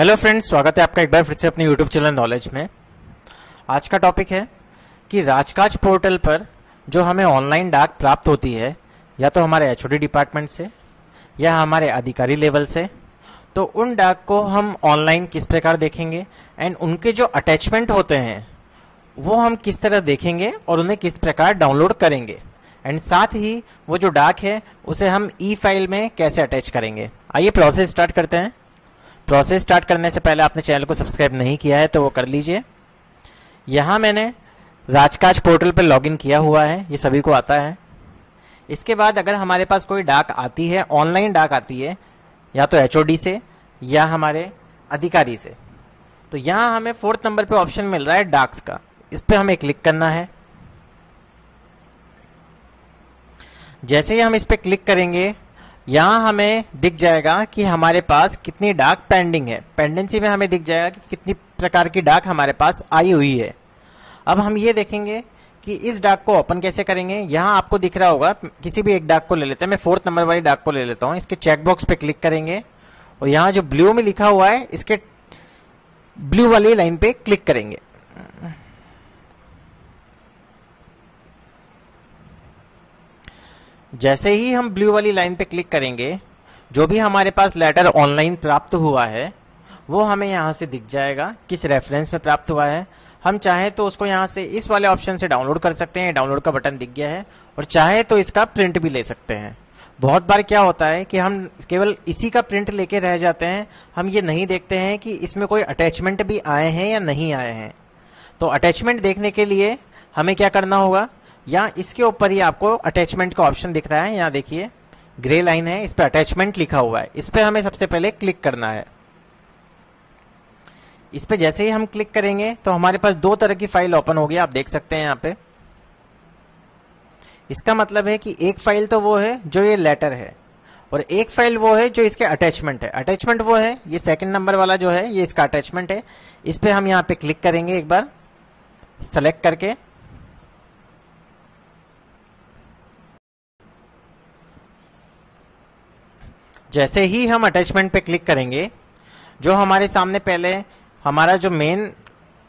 hello friends स्वागत है आपका एक बार फिर से अपने यूट्यूब चैनल नॉलेज में आज का टॉपिक है कि राजकाज पोर्टल पर जो हमें ऑनलाइन डाक प्राप्त होती है या तो हमारे एच डिपार्टमेंट से या हमारे अधिकारी लेवल से तो उन डाक को हम ऑनलाइन किस प्रकार देखेंगे एंड उनके जो अटैचमेंट होते हैं वो हम किस तरह देखेंगे और उन्हें किस प्रकार डाउनलोड करेंगे एंड साथ ही वो जो डाक है उसे हम ई फाइल में कैसे अटैच करेंगे आइए प्रोसेस स्टार्ट करते हैं प्रोसेस स्टार्ट करने से पहले आपने चैनल को सब्सक्राइब नहीं किया है तो वो कर लीजिए यहाँ मैंने राजकाज पोर्टल पर लॉगिन किया हुआ है ये सभी को आता है इसके बाद अगर हमारे पास कोई डाक आती है ऑनलाइन डाक आती है या तो एच से या हमारे अधिकारी से तो यहाँ हमें फोर्थ नंबर पे ऑप्शन मिल रहा है डाक्स का इस पर हमें क्लिक करना है जैसे ही हम इस पर क्लिक करेंगे यहाँ हमें दिख जाएगा कि हमारे पास कितनी डाक पेंडिंग है पेंडेंसी में हमें दिख जाएगा कि कितनी प्रकार की डाक हमारे पास आई हुई है अब हम ये देखेंगे कि इस डाक को ओपन कैसे करेंगे यहाँ आपको दिख रहा होगा किसी भी एक डाक को ले लेते हैं मैं फोर्थ नंबर वाली डाक को ले लेता हूँ इसके चेकबॉक्स पे क्लिक करेंगे और यहाँ जो ब्लू में लिखा हुआ है इसके ब्लू वाली लाइन पे क्लिक करेंगे जैसे ही हम ब्लू वाली लाइन पे क्लिक करेंगे जो भी हमारे पास लेटर ऑनलाइन प्राप्त हुआ है वो हमें यहाँ से दिख जाएगा किस रेफरेंस में प्राप्त हुआ है हम चाहे तो उसको यहाँ से इस वाले ऑप्शन से डाउनलोड कर सकते हैं डाउनलोड का बटन दिख गया है और चाहे तो इसका प्रिंट भी ले सकते हैं बहुत बार क्या होता है कि हम केवल इसी का प्रिंट लेके रह जाते हैं हम ये नहीं देखते हैं कि इसमें कोई अटैचमेंट भी आए हैं या नहीं आए हैं तो अटैचमेंट देखने के लिए हमें क्या करना होगा या इसके ऊपर ही आपको अटैचमेंट का ऑप्शन दिख रहा है यहाँ देखिए ग्रे लाइन है इस पर अटैचमेंट लिखा हुआ है इस पर हमें सबसे पहले क्लिक करना है इस पर जैसे ही हम क्लिक करेंगे तो हमारे पास दो तरह की फाइल ओपन होगी आप देख सकते हैं यहाँ पे इसका मतलब है कि एक फाइल तो वो है जो ये लेटर है और एक फाइल वो है जो इसके अटैचमेंट है अटैचमेंट वो है ये सेकंड नंबर वाला जो है ये इसका अटैचमेंट है इस पर हम यहाँ पे क्लिक करेंगे एक बार सेलेक्ट करके जैसे ही हम अटैचमेंट पे क्लिक करेंगे जो हमारे सामने पहले हमारा जो मेन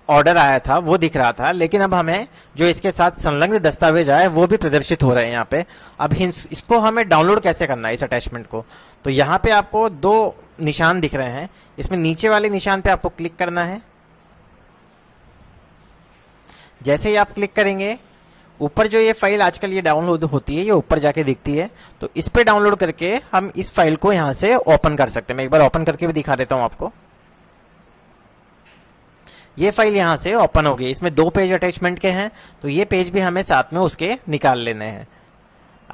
ऑर्डर आया था वो दिख रहा था लेकिन अब हमें जो इसके साथ संलग्न दस्तावेज आए वो भी प्रदर्शित हो रहे हैं यहाँ पे अब इसको हमें डाउनलोड कैसे करना है इस अटैचमेंट को तो यहाँ पे आपको दो निशान दिख रहे हैं इसमें नीचे वाले निशान पे आपको क्लिक करना है जैसे ही आप क्लिक करेंगे ऊपर जो ये फाइल आजकल ये डाउनलोड होती है ये ऊपर जाके दिखती है तो इस पर डाउनलोड करके हम इस फाइल को यहाँ से ओपन कर सकते हैं मैं एक बार ओपन करके भी दिखा देता हूँ आपको ये फाइल यहाँ से ओपन हो गई इसमें दो पेज अटैचमेंट के हैं तो ये पेज भी हमें साथ में उसके निकाल लेने हैं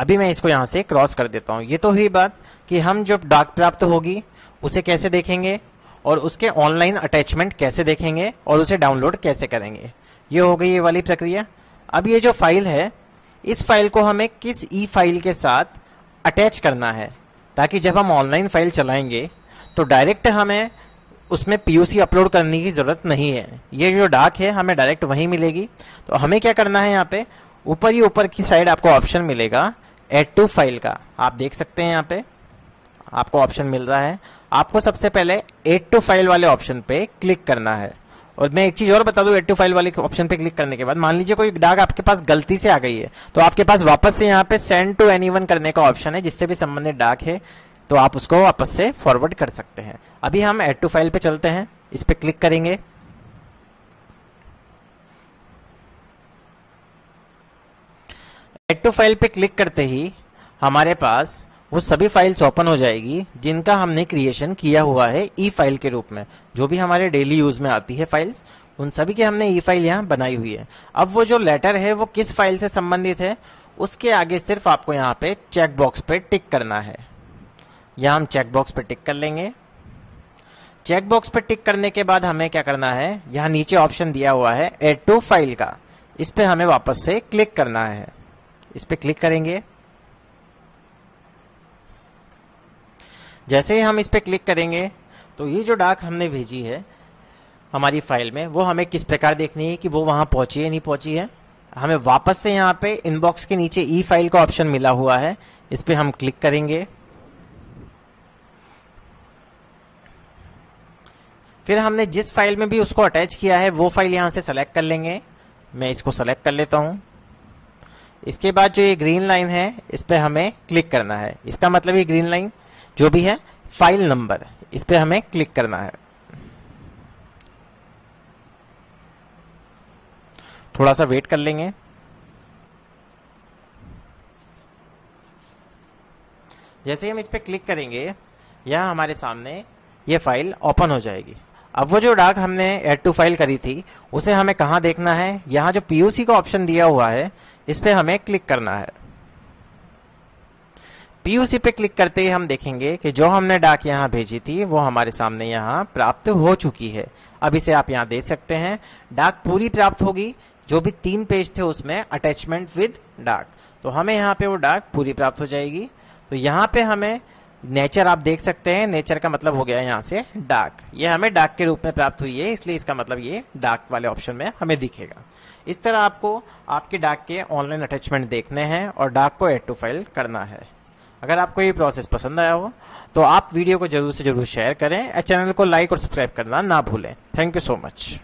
अभी मैं इसको यहाँ से क्रॉस कर देता हूँ ये तो हुई बात कि हम जो डाक प्राप्त होगी उसे कैसे देखेंगे और उसके ऑनलाइन अटैचमेंट कैसे देखेंगे और उसे डाउनलोड कैसे करेंगे ये हो गई ये वाली प्रक्रिया अब ये जो फाइल है इस फाइल को हमें किस ई e फाइल के साथ अटैच करना है ताकि जब हम ऑनलाइन फाइल चलाएंगे तो डायरेक्ट हमें उसमें पीयूसी अपलोड करने की ज़रूरत नहीं है ये जो डाक है हमें डायरेक्ट वहीं मिलेगी तो हमें क्या करना है यहाँ पे ऊपर ही ऊपर की साइड आपको ऑप्शन मिलेगा एड टू फाइल का आप देख सकते हैं यहाँ पे आपको ऑप्शन मिल रहा है आपको सबसे पहले एड टू फाइल वाले ऑप्शन पे क्लिक करना है और मैं एक चीज़ और बता दूं एड टू फाइल वाले ऑप्शन पे क्लिक करने के बाद मान लीजिए कोई डाक आपके पास गलती से आ गई है तो आपके पास वापस से यहाँ पे सेंड टू वन करने का ऑप्शन है जिससे भी संबंधित डाक है तो आप उसको वापस से फॉरवर्ड कर सकते हैं अभी हम एड टू फाइल पे चलते हैं इस पर क्लिक करेंगे एड टू फाइल पे क्लिक करते ही हमारे पास वो सभी फाइल्स ओपन हो जाएगी जिनका हमने क्रिएशन किया हुआ है ई फाइल के रूप में जो भी हमारे डेली यूज में आती है फाइल्स उन सभी की हमने ई फाइल यहाँ बनाई हुई है अब वो जो लेटर है वो किस फाइल से संबंधित है उसके आगे सिर्फ आपको यहाँ पे चेक बॉक्स पे टिक करना है यहाँ हम चेक बॉक्स पे टिक कर लेंगे चेक बॉक्स पे टिक करने के बाद हमें क्या करना है यहाँ नीचे ऑप्शन दिया हुआ है एड टू फाइल का इस पर हमें वापस से क्लिक करना है इस पर क्लिक करेंगे जैसे ही हम इस पर क्लिक करेंगे तो ये जो डाक हमने भेजी है हमारी फाइल में वो हमें किस प्रकार देखनी है कि वो वहाँ पहुँची है नहीं पहुँची है हमें वापस से यहाँ पे इनबॉक्स के नीचे ई e फाइल का ऑप्शन मिला हुआ है इस पर हम क्लिक करेंगे फिर हमने जिस फाइल में भी उसको अटैच किया है वो फाइल यहाँ से सेलेक्ट कर लेंगे मैं इसको सेलेक्ट कर लेता हूँ इसके बाद जो ये ग्रीन लाइन है इस पर हमें क्लिक करना है इसका मतलब ये ग्रीन लाइन जो भी है फाइल नंबर इस पर हमें क्लिक करना है थोड़ा सा वेट कर लेंगे जैसे हम इस पर क्लिक करेंगे यह हमारे सामने ये फाइल ओपन हो जाएगी अब वो जो डाक हमने एड टू फाइल करी थी उसे हमें कहाँ देखना है यहाँ जो पी का ऑप्शन दिया हुआ है इस पर हमें क्लिक करना है पीयूसी पे क्लिक करते ही हम देखेंगे कि जो हमने डाक यहाँ भेजी थी वो हमारे सामने यहाँ प्राप्त हो चुकी है अब इसे आप यहाँ देख सकते हैं डाक पूरी प्राप्त होगी जो भी तीन पेज थे उसमें अटैचमेंट विद डाक तो हमें यहाँ पे वो डाक पूरी प्राप्त हो जाएगी तो यहाँ पे हमें नेचर आप देख सकते हैं नेचर का मतलब हो गया यहाँ से डाक ये हमें डाक के रूप में प्राप्त हुई है इसलिए इसका मतलब ये डाक वाले ऑप्शन में हमें दिखेगा इस तरह आपको आपके डाक के ऑनलाइन अटैचमेंट देखने हैं और डाक को एड टू फाइल करना है अगर आपको ये प्रोसेस पसंद आया हो तो आप वीडियो को ज़रूर से ज़रूर शेयर करें चैनल को लाइक और सब्सक्राइब करना ना भूलें थैंक यू सो मच